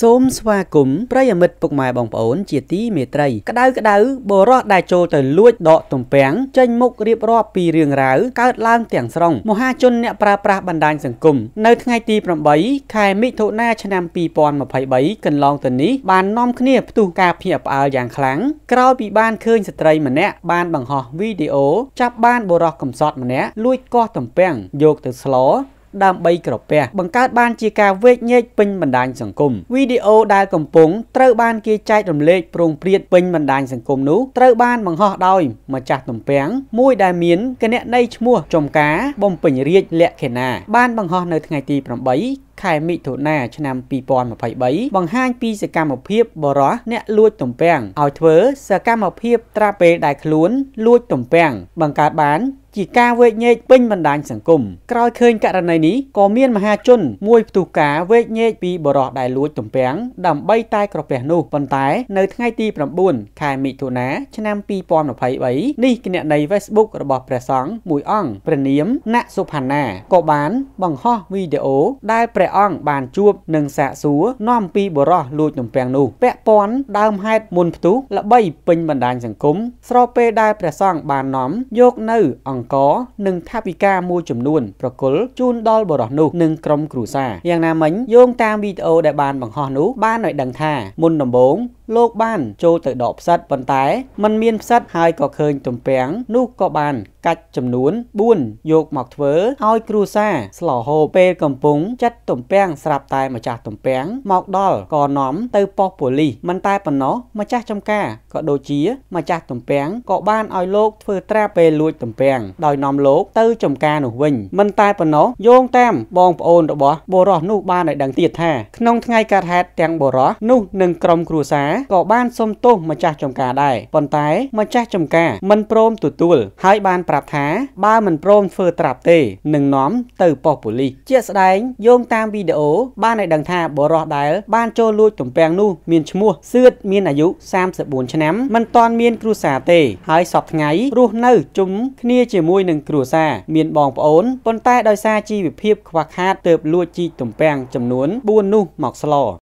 សូមស្វាគមន៍ប្រិយមិត្តពុកម៉ែបងប្អូនជាទីមេត្រីក្តៅក្តៅបរោះដែលចូលទៅលួចដកទំពាំងចេញមុខរៀបរាប់ពីរឿងរ៉ាវកើតឡើងទាំងស្រុងមហាជនអ្នកប្រើប្រាស់បណ្ដាញសង្គមនៅថ្ងៃទី8ខែមិថុនាឆ្នាំ2023កន្លងទៅនេះបាននាំគ្នាផ្ទុះការភ័យផ្អើលយ៉ាងខ្លាំងក្រោយពីបានឃើញស្ត្រីម្នាក់បានបង្ហោះវីដេអូចាប់បានបរោះកំសត់ម្នាក់លួចកោះទំពាំងយកទៅស្លដើម្បីក្រពះបង្កើតបានជាការវេកញែកពេញបណ្ដាញសង្គមវីដេអូដែលកំពុងត្រូវបានគេចែករំលែកប្រងព្រាតពេញបណ្ដាញសង្គមនោះត្រូវបានបង្ហោះដោយ ម្ចាស់ទំពាំងមួយដែលមានគណនីឈ្មោះចំការបំពេញរាជលក្ខិណា បានបង្ហោះនៅថ្ងៃទី8ខែមិថុនាឆ្នាំ2023បង្ហាញពីសកម្មភាពបរោះអ្នកលួច ទំពាំងឲ្យធ្វើ សកម្មភាពត្រាពេលដែលខ្លួន លួចទំពាំងបង្កើតបានជាការវេកញែកពេញបណ្ដាញសង្គមក្រោយឃើញករណីនេះក៏មានមហាជនមួយផ្ទុះការវេកញែកពីបរោះដែលលួចទំពាំងដើម្បីតែក្រពះនោះប៉ុន្តែនៅថ្ងៃទី9ខែមិថុនាឆ្នាំ2023នេះគណនី Facebook របស់ព្រះសង្ឃមួយអង្គព្រះនាមណាក់សុផាណាក៏បានបង្ហោះវីដេអូដែលព្រះអង្គបានជួបនឹងសាកសួរនាំពីបរោះលួចទំពាំងនោះ ពាក់ព័ន្ធដើមហេតុមុនផ្ទុះល្បីពេញបណ្ដាញសង្គមស្របពេលដែលព្រះសង្ឃបាននាំយកនៅអង្គនិងថាវិការមួយចំនួនប្រគល់ជូនដល់បរោះនោះនិងក្រុមគ្រួសារយ៉ាងណាមិញយោងតាមវីដេអូដែលបានបង្ហោះនោះបានឲ្យដឹងថា មុនដំបូងលោកបានចូលទៅដកផ្សិតប៉ុន្តែมันមានផ្សិតហើយក៏ឃើញទំពាំងនោះក៏បាន កាច់ចំនួន4យកមកធ្វើឲ្យគ្រួសារស្លោហូបពេលកំពុងចាត់ទំពាំងស្រាប់តែម្ចាស់ទំពាំងមកដល់ក៏នាំទៅប៉ុស្តិ៍ប៉ូលីសមិនតែប៉ុណ្ណោះម្ចាស់ចំការក៏ដូចជាម្ចាស់ទំពាំងក៏បានឲ្យលោកធ្វើត្រាពេលលួចទំពាំងដោយនាំលោកទៅចំការនោះវិញមិនតែប៉ុណ្ណោះយោងតាមបងប្អូនរបស់បុរសនោះបានឲ្យដឹងទៀតថាក្នុងថ្ងៃកើតហេតុទាំងបុរសនោះនិងក្រុមគ្រួសារក៏បានសុំទោសម្ចាស់ចំការដែរប៉ុន្តែម្ចាស់ចំការមិនព្រមទទួល ហើយបានប្រាប់ថាបើមិនព្រមធ្វើត្រាប់ទេនឹងនាំទៅប៉ុស្តិ៍ប៉ូលីសជាស្ដែងយោងតាមវីដេអូបានឲ្យដឹងថាបរិសដែលបានចូលលួចទំពាំងនោះមានឈ្មោះសឿតមានអាយុ34ឆ្នាំមិនទាន់មានគ្រួសារទេហើយសពថ្ងៃរស់នៅជុំគ្នាជាមួយនឹងគ្រួសារមានបងប្អូនប៉ុន្តែដោយសារជីវភាព ខ្វះខាតទើបលួចជីទំពាំងចំនួន4នោះមកស្ល